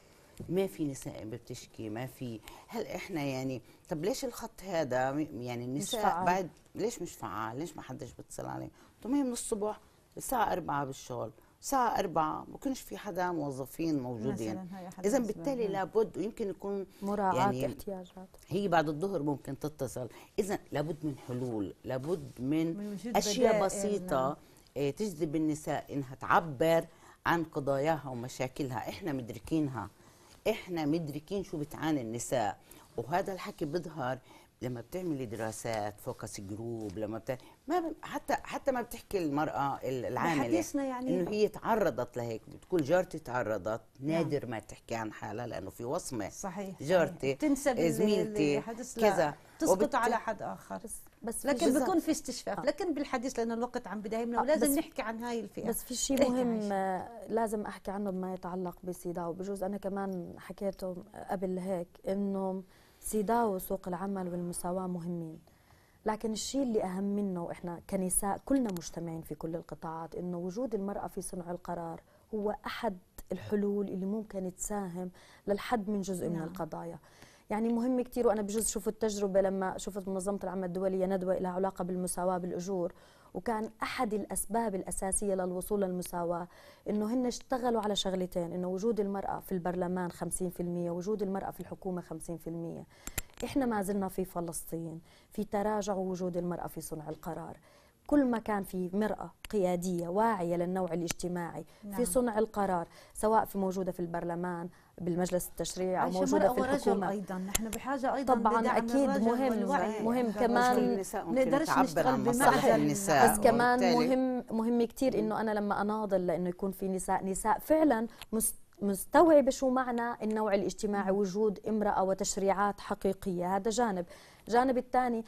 Speaker 3: ما في نساء بتشكي ما في هل احنا يعني طب ليش الخط هذا يعني النساء بعد ليش مش فعال ليش ما حدش بتصل عليه طب من الصبح الساعه 4 بالشغل الساعة 4 ما كانش في حدا موظفين موجودين إذا بالتالي لابد ويمكن يكون مراعاة يعني احتياجات هي بعد الظهر ممكن تتصل إذا لابد من حلول لابد من, من أشياء بسيطة نعم. تجذب النساء إنها تعبر عن قضاياها ومشاكلها إحنا مدركينها احنا مدركين شو بتعاني النساء وهذا الحكي بيظهر لما بتعملي دراسات فوكس جروب لما بت... ما ب... حتى حتى ما بتحكي المراه العامله حديثنا يعني انه هي تعرضت لهيك بتقول جارتي تعرضت نعم. نادر نعم. ما تحكي عن حالها لانه في وصمه صحيح جارتي صحيح. زميلتي كذا
Speaker 1: تسقط وبت... على حد اخر بس لكن بيكون في استشفاف آه. لكن بالحديث لان الوقت عم بدايمنا آه. ولازم نحكي عن هاي الفئه بس في شيء إيه. مهم
Speaker 2: آه، لازم احكي عنه بما يتعلق بسيداو بجوز انا كمان حكيته قبل هيك انه سيداو وسوق العمل والمساواه مهمين لكن الشيء اللي اهم منه واحنا كنساء كلنا مجتمعين في كل القطاعات انه وجود المراه في صنع القرار هو احد الحلول اللي ممكن تساهم للحد من جزء نعم. من القضايا يعني مهم كثير وانا بجوز شفت التجربه لما شفت منظمه العمل الدوليه ندوه لها علاقه بالمساواه بالاجور وكان احد الاسباب الاساسيه للوصول للمساواه انه هن اشتغلوا على شغلتين انه وجود المراه في البرلمان 50% وجود المراه في الحكومه 50% احنا ما زلنا في فلسطين في تراجع وجود المراه في صنع القرار كل ما كان في مرأة قيادية واعية للنوع الاجتماعي نعم. في صنع القرار سواء في موجودة في البرلمان بالمجلس التشريعي او موجوده في الحكومه
Speaker 1: ايضا نحن بحاجه ايضا طبعا اكيد
Speaker 2: مهم مهم يعني كمان نقدرش نشتغل عن النساء بس كمان مهم مهم كثير انه انا لما اناضل لانه يكون في نساء نساء فعلا مست مستوعبة شو معنى النوع الاجتماعي وجود امرأة وتشريعات حقيقية هذا جانب الجانب الثاني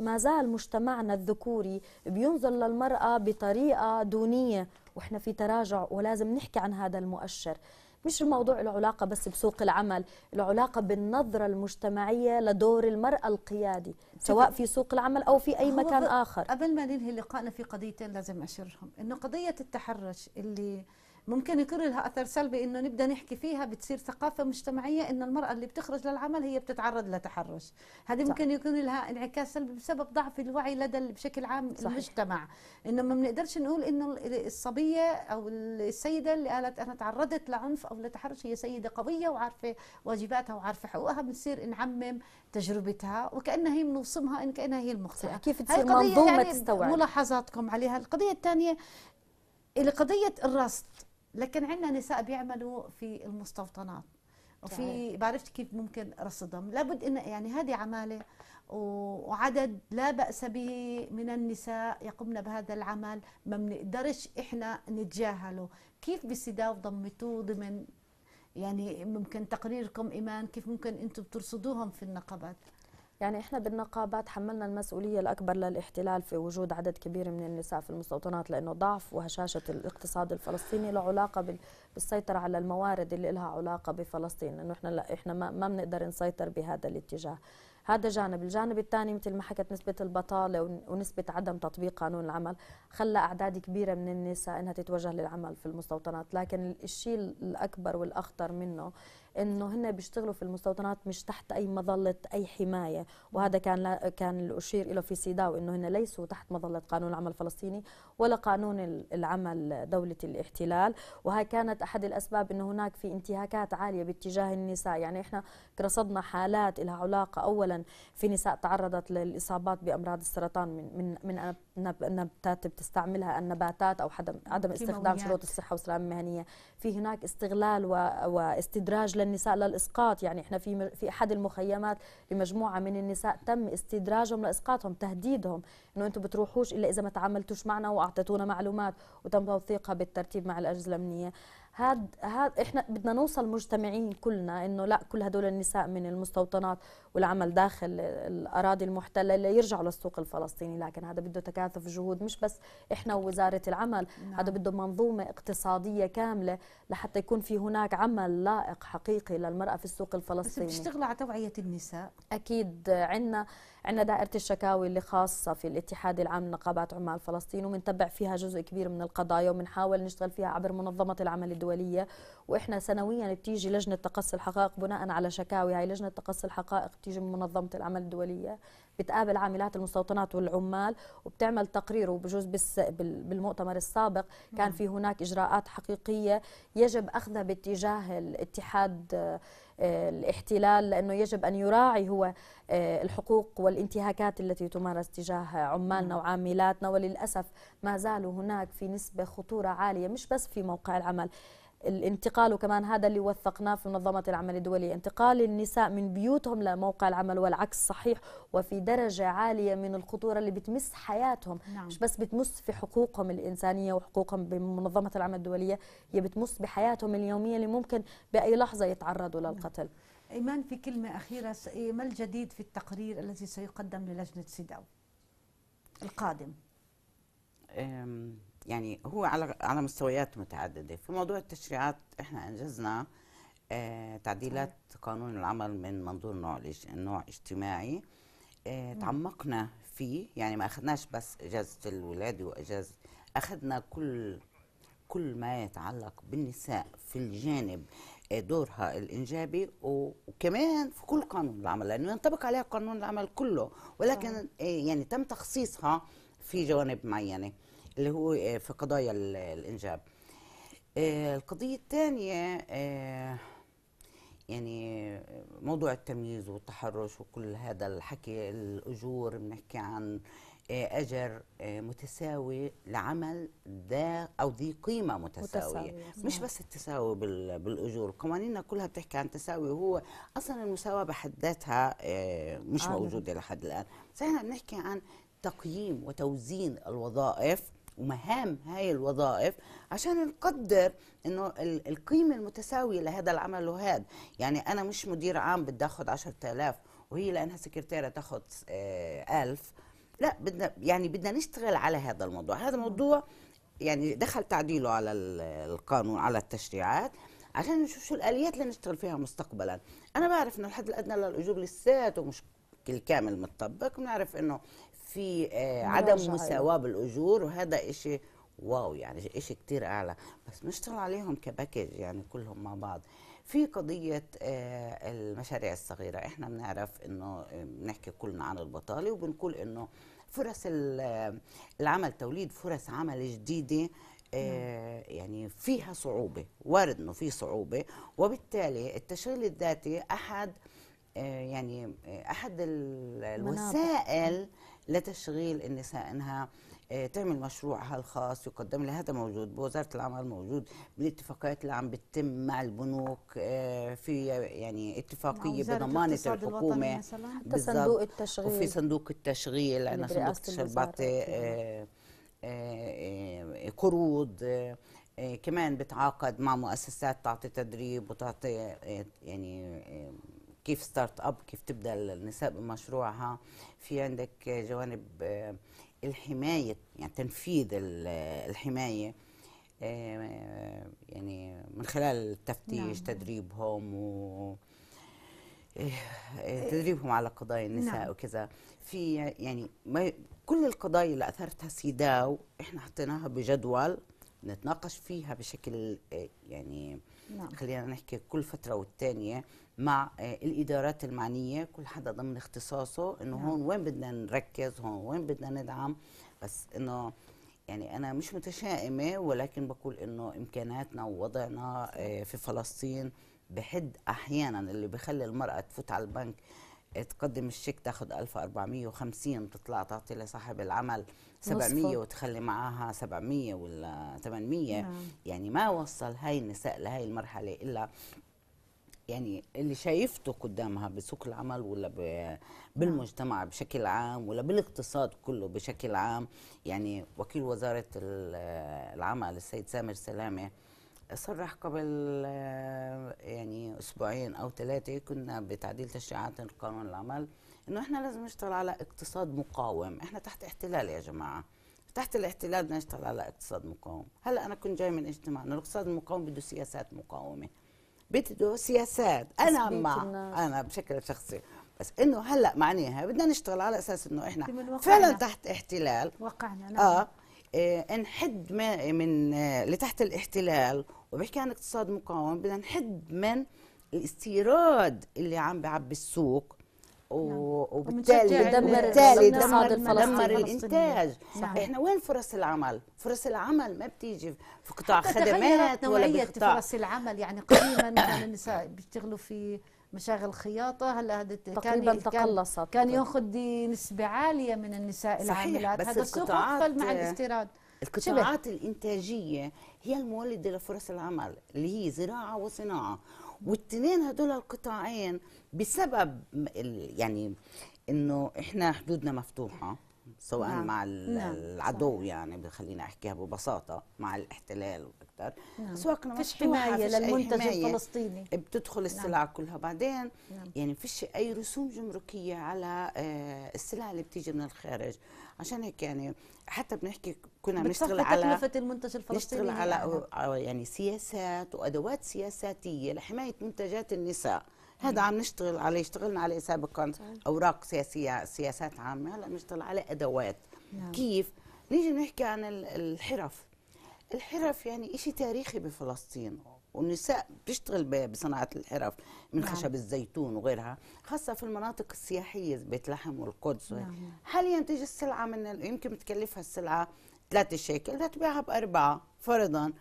Speaker 2: ما زال مجتمعنا الذكوري بينظر للمرأة بطريقة دونية وإحنا في تراجع ولازم نحكي عن هذا المؤشر مش الموضوع له علاقة بس بسوق العمل له علاقة بالنظرة المجتمعية لدور المرأة
Speaker 1: القيادي
Speaker 2: سواء في سوق العمل أو
Speaker 1: في أي مكان آخر قبل ما ننهي لقائنا في قضيتين لازم أشرهم إنه قضية التحرش اللي ممكن يكون لها اثر سلبي انه نبدا نحكي فيها بتصير ثقافه مجتمعيه ان المراه اللي بتخرج للعمل هي بتتعرض لتحرش هذه ممكن يكون لها انعكاس سلبي بسبب ضعف الوعي لدى بشكل عام صحيح. المجتمع انه ما بنقدرش نقول انه الصبيه او السيده اللي قالت انا تعرضت لعنف او لتحرش هي سيده قويه وعارفه واجباتها وعارفه حقوقها بنصير نعمم تجربتها وكانها هي بنوصمها ان كانها هي المخطئه كيف تصير منظومه يعني تستوعب ملاحظاتكم عليها القضيه الثانيه قضيه الرصد لكن عندنا نساء بيعملوا في المستوطنات وفي بعرف كيف ممكن رصدهم لابد ان يعني هذه عماله وعدد لا باس به من النساء يقمن بهذا العمل ما بنقدرش احنا نتجاهله كيف بيستضاف ضمتوه ضمن يعني ممكن تقريركم ايمان كيف ممكن انتم بترصدوهم في النقابات
Speaker 2: يعني احنا بالنقابات حملنا المسؤوليه الاكبر للاحتلال في وجود عدد كبير من النساء في المستوطنات لانه ضعف وهشاشه الاقتصاد الفلسطيني له علاقه بالسيطره على الموارد اللي لها علاقه بفلسطين انه احنا لا احنا ما بنقدر نسيطر بهذا الاتجاه هذا جانب الجانب الثاني مثل ما حكت نسبة البطالة ونسبة عدم تطبيق قانون العمل خلى أعداد كبيرة من النساء أنها تتوجه للعمل في المستوطنات لكن الشيء الأكبر والأخطر منه انه هن بيشتغلوا في المستوطنات مش تحت اي مظله اي حمايه وهذا كان كان الاشير له في سيداو انه هن ليسوا تحت مظله قانون العمل الفلسطيني ولا قانون العمل دوله الاحتلال وهي كانت احد الاسباب انه هناك في انتهاكات عاليه باتجاه النساء يعني احنا رصدنا حالات لها علاقة أولا في نساء تعرضت للإصابات بأمراض السرطان من من من نباتات بتستعملها النباتات أو عدم استخدام شروط الصحة والسلامة المهنية في هناك استغلال واستدراج للنساء للإسقاط يعني إحنا في في أحد المخيمات لمجموعة من النساء تم استدراجهم لإسقاطهم تهديدهم إنه أنتم بتروحوش إلا إذا ما تعاملتوش معنا وأعطيتونا معلومات وتم توثيقها بالترتيب مع الأجهزة الأمنية هاد هاد احنا بدنا نوصل مجتمعين كلنا انه لا كل هدول النساء من المستوطنات والعمل داخل الاراضي المحتله ليرجعوا يرجعوا للسوق الفلسطيني لكن هذا بده تكاثف جهود مش بس احنا ووزاره العمل نعم. هذا بده منظومه اقتصاديه كامله لحتى يكون في هناك عمل لائق حقيقي للمراه في السوق الفلسطيني بس بتشتغلوا
Speaker 1: على توعيه النساء اكيد
Speaker 2: عندنا عندنا دائرة الشكاوي اللي خاصة في الاتحاد العام لنقابات عمال فلسطين ومنتبع فيها جزء كبير من القضايا ومنحاول نشتغل فيها عبر منظمة العمل الدولية وإحنا سنويا بتيجي لجنة تقصي الحقائق بناء على شكاوي هاي لجنة تقصي الحقائق بتيجي من منظمة العمل الدولية بتقابل عاملات المستوطنات والعمال وبتعمل تقرير وبجوز بالمؤتمر السابق كان في هناك إجراءات حقيقية يجب أخذها باتجاه الاتحاد آه، الاحتلال لأنه يجب أن يراعي هو آه، الحقوق والانتهاكات التي تمارس تجاه عمالنا وعاملاتنا وللأسف ما زالوا هناك في نسبة خطورة عالية مش بس في موقع العمل الانتقال وكمان هذا اللي وثقناه في منظمة العمل الدولية انتقال النساء من بيوتهم لموقع العمل والعكس صحيح وفي درجة عالية من الخطورة اللي بتمس حياتهم نعم. مش بس بتمس في حقوقهم الإنسانية وحقوقهم بمنظمة العمل الدولية هي بتمس بحياتهم اليومية اللي ممكن
Speaker 1: بأي لحظة يتعرضوا للقتل نعم. إيمان في كلمة أخيرة إيه، ما الجديد في التقرير الذي سيقدم للجنة سيداو القادم؟
Speaker 3: يعني هو على على مستويات متعدده في موضوع التشريعات احنا انجزنا آه، تعديلات قانون العمل من منظور نوع النوع اجتماعي آه، نعم. تعمقنا فيه يعني ما اخذناش بس اجازه الولاده واجازه اخذنا كل كل ما يتعلق بالنساء في الجانب آه، دورها الانجابي وكمان في كل قانون العمل لانه ينطبق عليها قانون العمل كله ولكن يعني تم تخصيصها في جوانب معينه اللي هو آه، في قضايا الانجاب آه، القضية الثانية آه، يعني موضوع التمييز والتحرش وكل هذا الحكي الأجور بنحكي عن أجر متساوي لعمل ذا أو ذي قيمة متساوية متساوي. مش بس التساوي بالأجور قوانيننا كلها بتحكي عن تساوي وهو أصلا المساواة بحد ذاتها مش آه. موجودة لحد الآن بس احنا بنحكي عن تقييم وتوزين الوظائف ومهام هاي الوظائف عشان نقدر انه القيمه المتساويه لهذا العمل وهذا يعني انا مش مدير عام بدي اخذ 10000 وهي لانها سكرتيره تاخذ 1000 آه، لا بدنا يعني بدنا نشتغل على هذا الموضوع هذا الموضوع يعني دخل تعديله على القانون على التشريعات عشان نشوف شو الاليات اللي نشتغل فيها مستقبلا انا بعرف انه الحد الادنى للاجور لساته مش الكامل متطبق بنعرف انه في آه، عدم مساواه بالاجور وهذا شيء واو يعني شيء كثير اعلى بس مش طلع عليهم كباكج يعني كلهم مع بعض في قضية آه، المشاريع الصغيرة احنا بنعرف انه آه، بنحكي كلنا عن البطالة وبنقول انه فرص العمل توليد فرص عمل جديدة نعم. يعني فيها صعوبة وارد انه في صعوبة وبالتالي التشغيل الذاتي احد يعني احد الوسائل منابع. لتشغيل النساء انها آه، تعمل مشروعها الخاص يقدم لها هذا موجود بوزاره العمل موجود بالاتفاقيات اللي عم بتتم مع البنوك آه، في يعني اتفاقيه بضمانه الحكومه صندوق التشغيل وفي صندوق التشغيل عندنا صندوق التشغيل آه، بعطي قروض كمان بتعاقد مع مؤسسات تعطي تدريب وتعطي يعني كيف ستارت اب كيف تبدا النساء بمشروعها في عندك جوانب آه، الحمايه يعني تنفيذ الحمايه آه، يعني من خلال التفتيش نعم. تدريبهم و آه، تدريبهم على قضايا النساء نعم. وكذا في يعني ما كل القضايا اللي اثرتها سيداو احنا حطيناها بجدول نتناقش فيها بشكل يعني نعم. خلينا نحكي كل فتره والتانيه مع آه، الادارات المعنيه كل حدا ضمن اختصاصه انه نعم. هون وين بدنا نركز هون وين بدنا ندعم بس انه يعني انا مش متشائمه ولكن بقول انه امكاناتنا ووضعنا آه، في فلسطين بحد احيانا اللي بخلي المراه تفوت على البنك آه، تقدم الشيك تاخذ 1450 بتطلع تعطي لصاحب العمل 700 وتخلي معاها 700 ولا 800 نعم. يعني ما وصل هاي النساء لهي المرحله الا يعني اللي شايفته قدامها بسوق العمل ولا بالمجتمع بشكل عام ولا بالاقتصاد كله بشكل عام يعني وكيل وزارة العمل السيد سامر سلامة صرح قبل آه، يعني اسبوعين او ثلاثه كنا بتعديل تشريعات قانون العمل انه احنا لازم نشتغل على اقتصاد مقاوم احنا تحت احتلال يا جماعه تحت الاحتلال بدنا نشتغل على اقتصاد مقاوم هلا انا كنت جاي من اجتماع انه الاقتصاد المقاوم بده سياسات مقاومه بده سياسات انا مع انا بشكل شخصي بس انه هلا معناها بدنا نشتغل على اساس انه احنا
Speaker 1: فعلا تحت
Speaker 3: احتلال
Speaker 1: وقعنا نعم. اه
Speaker 3: إيه نحد من, من آه، اللي تحت الاحتلال وبحكي عن اقتصاد مقاوم بدنا نحد من الاستيراد اللي عم بيعبي السوق نعم. وبالتالي بالتالي دمر, دمر الانتاج نعم. صحيح. احنا وين فرص العمل فرص العمل ما بتيجي في قطاع خدمات ولا بقطاع فرص
Speaker 1: العمل يعني قديما كان النساء بيشتغلوا في مشاغل خياطة هلا هذا تقريبا كان تقلصت كان, ياخذ نسبة عالية من النساء العاملات هذا السوق اقل مع آه، الاستيراد القطاعات
Speaker 3: شبه. الإنتاجية هي المولدة لفرص العمل اللي هي زراعة وصناعة والتنين هدول القطاعين بسبب يعني انه احنا حدودنا مفتوحه سواء نعم. مع نعم. العدو صح. يعني خلينا احكيها ببساطه مع الاحتلال واكثر نعم. كنا فيش حمايه للمنتج حماية الفلسطيني بتدخل نعم. السلع نعم. كلها بعدين نعم. يعني فيش اي رسوم جمركيه على آه، السلع اللي بتيجي من الخارج عشان هيك يعني حتى بنحكي كنا بنشتغل على تكلفه
Speaker 1: المنتج الفلسطيني نشتغل
Speaker 3: على يعني سياسات وادوات سياساتيه لحمايه منتجات النساء هذا عم نشتغل عليه اشتغلنا عليه سابقا طيب. اوراق سياسيه سياسات عامه هلا بنشتغل على ادوات نعم. كيف نيجي نحكي عن الحرف الحرف يعني شيء تاريخي بفلسطين والنساء بتشتغل بصناعه الحرف من نعم. خشب الزيتون وغيرها خاصه في المناطق السياحيه بيت لحم والقدس نعم. حاليا تجي السلعه من يمكن بتكلفها السلعه ثلاثة شيكل تبيعها بأربعة فرضا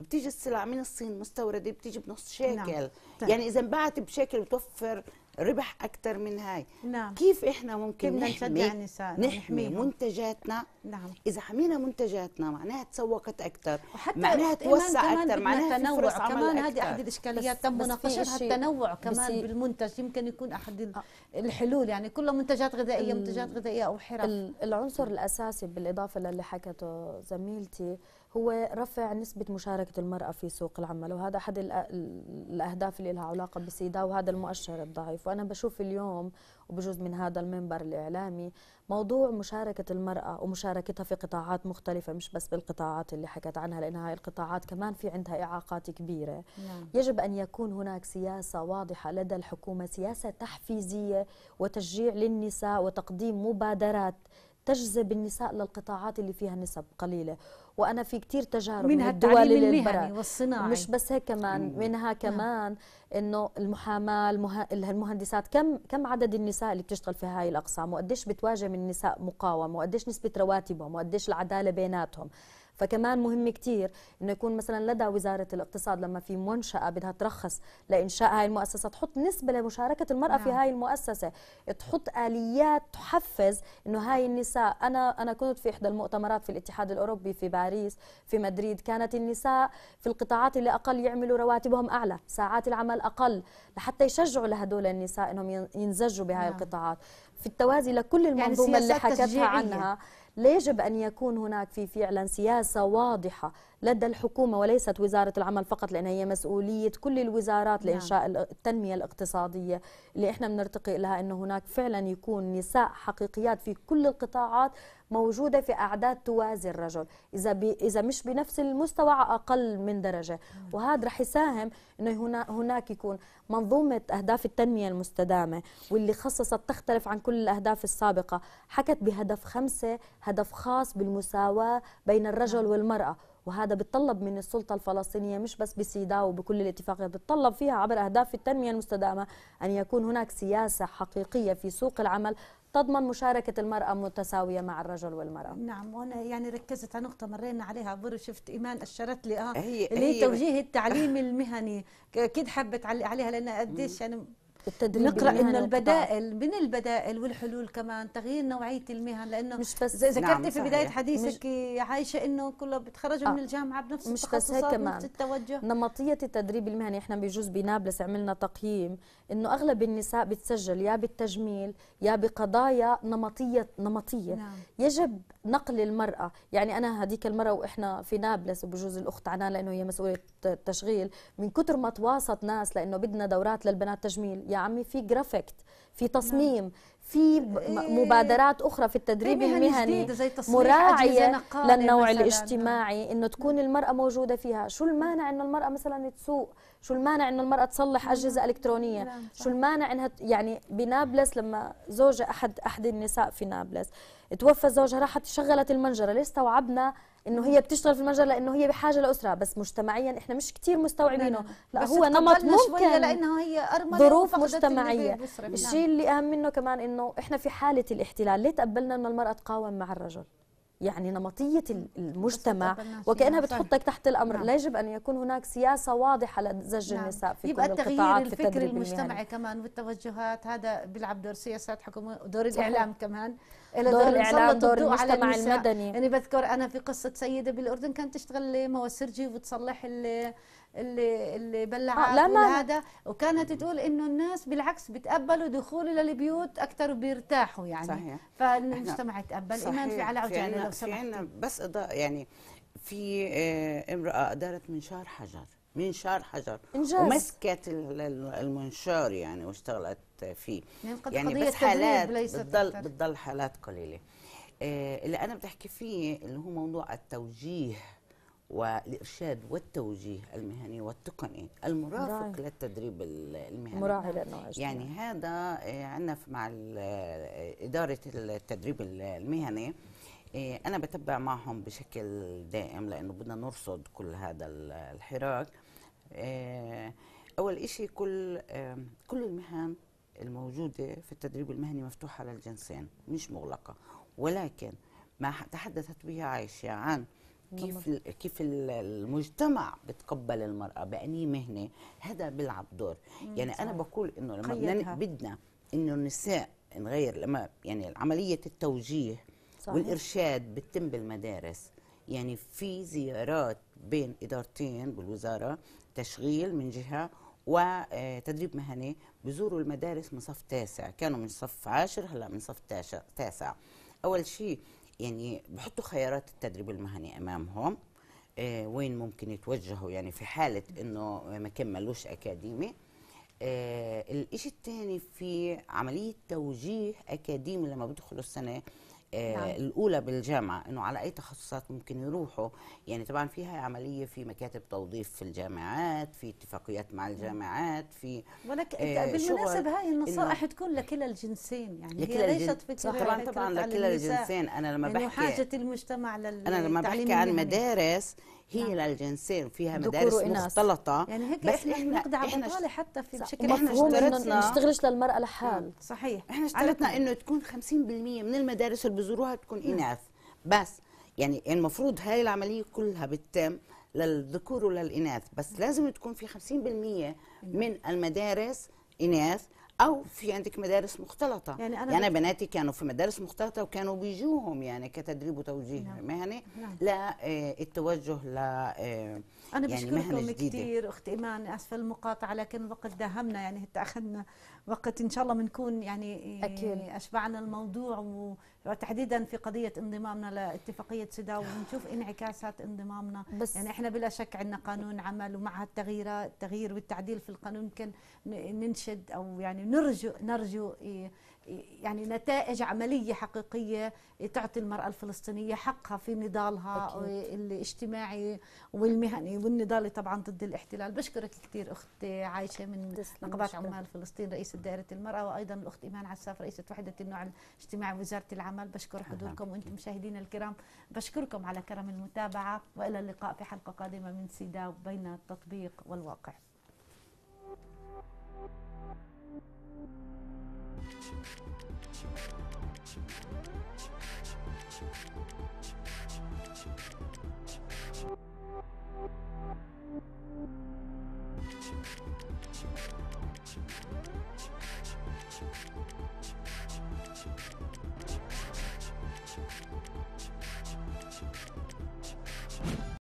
Speaker 3: بتيجي السلع من الصين مستورده بتيجي بنص نعم. شيكل نعم. يعني اذا انباعت بشكل بتوفر ربح اكثر من هاي نعم. كيف احنا ممكن نحمي النساء نحمي, نحمي منتجاتنا نعم. اذا حمينا منتجاتنا معناها تسوقت اكثر وحتى معناها توسع اكثر معناها تنوع كمان هذه احد
Speaker 1: الاشكاليات تم مناقشتها التنوع كمان بالمنتج يمكن يكون احد آه. الحلول يعني كلها منتجات غذائيه منتجات غذائيه او حرف
Speaker 2: العنصر الاساسي بالاضافه للي حكته زميلتي هو رفع نسبة مشاركة المرأة في سوق العمل وهذا أحد الأهداف اللي لها علاقة بسيدا وهذا المؤشر الضعيف وأنا بشوف اليوم وبجوز من هذا المنبر الإعلامي موضوع مشاركة المرأة ومشاركتها في قطاعات مختلفة مش بس بالقطاعات اللي حكت عنها لأن هاي القطاعات كمان في عندها إعاقات كبيرة نعم. يجب أن يكون هناك سياسة واضحة لدى الحكومة سياسة تحفيزية وتشجيع للنساء وتقديم مبادرات تجذب النساء للقطاعات اللي فيها نسب قليله وانا في كثير تجارب منها من الدول المهني والصناعي مش بس هيك كمان منها نعم. كمان انه المحاماه المه... المهندسات كم كم عدد النساء اللي بتشتغل في هاي الاقسام وقديش بتواجه من النساء مقاومه وقديش نسبه رواتبهم وقديش العداله بيناتهم فكمان مهم كتير انه يكون مثلا لدى وزاره الاقتصاد لما في منشاه بدها ترخص لانشاء هاي المؤسسه تحط نسبه لمشاركه المراه نعم. في هاي المؤسسه تحط اليات تحفز انه هاي النساء انا انا كنت في احدى المؤتمرات في الاتحاد الاوروبي في باريس في مدريد كانت النساء في القطاعات اللي اقل يعملوا رواتبهم اعلى ساعات العمل اقل لحتى يشجعوا لهدول النساء انهم ينزجوا بهاي نعم. القطاعات في التوازي لكل يعني المنظومه يعني اللي حكيتها عنها لا يجب أن يكون هناك في فعلا سياسة واضحة لدى الحكومه وليست وزاره العمل فقط لان هي مسؤوليه كل الوزارات نعم. لانشاء التنميه الاقتصاديه اللي احنا بنرتقي لها انه هناك فعلا يكون نساء حقيقيات في كل القطاعات موجوده في اعداد توازي الرجل اذا اذا مش بنفس المستوى اقل من درجه نعم. وهذا رح يساهم انه هنا هناك يكون منظومه اهداف التنميه المستدامه واللي خصصت تختلف عن كل الاهداف السابقه حكت بهدف خمسة هدف خاص بالمساواه بين الرجل نعم. والمراه وهذا بتطلب من السلطة الفلسطينية مش بس بسيدا وبكل الاتفاقيات بتطلب فيها عبر أهداف التنمية المستدامة أن يكون هناك سياسة حقيقية في سوق العمل تضمن مشاركة المرأة متساوية مع الرجل والمرأة
Speaker 1: نعم وأنا يعني ركزت على نقطة مرينا عليها عبر شفت إيمان أشرت لي آه هي اللي هي توجيه التعليم المهني أكيد حابة تعلق عليها لأن قديش يعني نقرا انه البدائل من البدائل والحلول كمان تغيير نوعيه المهن لانه مش بس زي نعم، ذكرتي نعم في صحيح. بدايه حديثك يا عايشه انه كله بتخرجوا آه. من الجامعه بنفس مش بس هيك كمان
Speaker 2: التوجه نمطيه التدريب المهني احنا بجوز بنابلس عملنا تقييم انه اغلب النساء بتسجل يا بالتجميل يا بقضايا نمطيه نمطيه نعم. يجب نقل المراه يعني انا هذيك المره واحنا في نابلس وبجوز الاخت عنا لانه هي مسؤوله التشغيل من كتر ما تواصلت ناس لانه بدنا دورات للبنات تجميل يا عمي في جرافيكت في نعم. تصميم في إيه. مبادرات اخرى في التدريب المهني زي مراعيه للنوع مثلاً. الاجتماعي انه تكون نعم. المراه موجوده فيها شو المانع انه المراه مثلا تسوق شو المانع انه المراه تصلح نعم. اجهزه الكترونيه شو المانع انها يعني بنابلس لما زوجة احد احد النساء في نابلس توفى زوجها راحت شغلت المنجره ليش استوعبنا انه هي بتشتغل في المجال لانه هي بحاجه لاسره بس مجتمعيا احنا مش كثير مستوعبينه لا هو نمط ممكن لانه
Speaker 1: هي ارمله ظروف مجتمعيه الشيء اللي
Speaker 2: اهم منه كمان انه احنا في حاله الاحتلال ليه تقبلنا انه المراه تقاوم مع الرجل يعني نمطية المجتمع وكأنها بتحطك تحت الأمر نعم. لا يجب أن يكون هناك سياسة واضحة لزج نعم. النساء في يبقى كل القطاعات الفكر في التدريب المجتمعي
Speaker 1: كمان والتوجهات هذا بيلعب دور سياسات حكومة ودور الإعلام كمان دور, دور الإعلام دور المجتمع المدني يعني بذكر أنا في قصة سيدة بالأردن كانت تشتغل مواسرجي وتصلح اللي اللي بلعت هذا آه، وكانت تقول انه الناس بالعكس بتقبلوا دخولي للبيوت اكثر بيرتاحوا يعني صحيح فالمجتمع تقبل ايمان في علاء وجعله لو سمحت
Speaker 3: في عنا يعني بس يعني في آه، امراه ادارت منشار حجر منشار حجر إنجاز. ومسكت المنشار يعني واشتغلت فيه يعني, يعني بس حالات بتضل بتضل حالات قليله آه، اللي انا بتحكي فيه اللي هو موضوع التوجيه والإرشاد والتوجيه المهني والتقني المرافق للتدريب المهني مراعي يعني هذا إيه، عندنا مع إدارة التدريب المهني إيه، أنا بتبع معهم بشكل دائم لأنه بدنا نرصد كل هذا الحراك إيه، أول شيء كل كل المهن الموجودة في التدريب المهني مفتوحة للجنسين مش مغلقة ولكن ما تحدثت به عائشة عن يعني كيف كيف المجتمع بتقبل المراه باني مهنه هذا بيلعب دور يعني انا بقول انه لما بدنا انه النساء نغير لما يعني عمليه التوجيه صحيح. والارشاد بتتم بالمدارس يعني في زيارات بين ادارتين بالوزاره تشغيل من جهه وتدريب آه، مهني بزوروا المدارس من صف تاسع كانوا من صف عاشر هلا من صف تاسع اول شيء يعني بحطوا خيارات التدريب المهني امامهم آه وين ممكن يتوجهوا يعني في حاله انه ما كملوش اكاديمي آه الشيء الثاني في عملية توجيه أكاديمي لما بيدخلوا السنة نعم. آه، الاولى بالجامعه انه على اي تخصصات ممكن يروحوا يعني طبعا فيها عمليه في مكاتب توظيف في الجامعات في اتفاقيات مع نعم. الجامعات في
Speaker 1: ولكن آه بالمناسبه هاي النصائح تكون لكلا الجنسين يعني هي ليست الجن... يعني طبعا طبعا لكلا الجنسين انا لما بحكي حاجه المجتمع للتعليم انا لما بحكي عن
Speaker 3: مدارس هي نعم. للجنسين فيها مدارس مختلطه يعني هيك بس احنا بنقضي على بطالة
Speaker 1: حتى في بشكل احنا اشترطنا ما نشتغلش للمراه لحال آه، صحيح احنا اشترطنا انه تكون 50%
Speaker 3: من المدارس اللي بزوروها تكون اناث بس يعني المفروض هاي العمليه كلها بتتم للذكور وللاناث بس لازم تكون في 50% من المدارس اناث او في عندك مدارس مختلطه يعني انا, يعني بناتي كانوا في مدارس مختلطه وكانوا بيجوهم يعني كتدريب وتوجيه نعم. مهني نعم. للتوجه آه، ل آه، انا يعني بشكركم كثير
Speaker 1: اختي ايمان اسف المقاطعه لكن الوقت داهمنا يعني تاخذنا وقت ان شاء الله بنكون يعني أكيد. إيه، اشبعنا الموضوع وتحديدا في قضيه انضمامنا لاتفاقيه سدا ونشوف انعكاسات انضمامنا بس يعني احنا بلا شك عندنا قانون عمل ومع التغييرات التغيير والتعديل في القانون يمكن ننشد او يعني نرجو نرجو إيه يعني نتائج عملية حقيقية تعطي المرأة الفلسطينية حقها في نضالها أكيد. الاجتماعي والمهني والنضالي طبعا ضد الاحتلال بشكرك كثير أختي عايشة من نقابات عمال فلسطين رئيسة دائرة المرأة وأيضا الأخت إيمان عساف رئيسة وحدة النوع الاجتماعي وزارة العمل بشكر حضوركم وأنتم مشاهدينا الكرام بشكركم على كرم المتابعة وإلى اللقاء في حلقة قادمة من سيدا بين التطبيق والواقع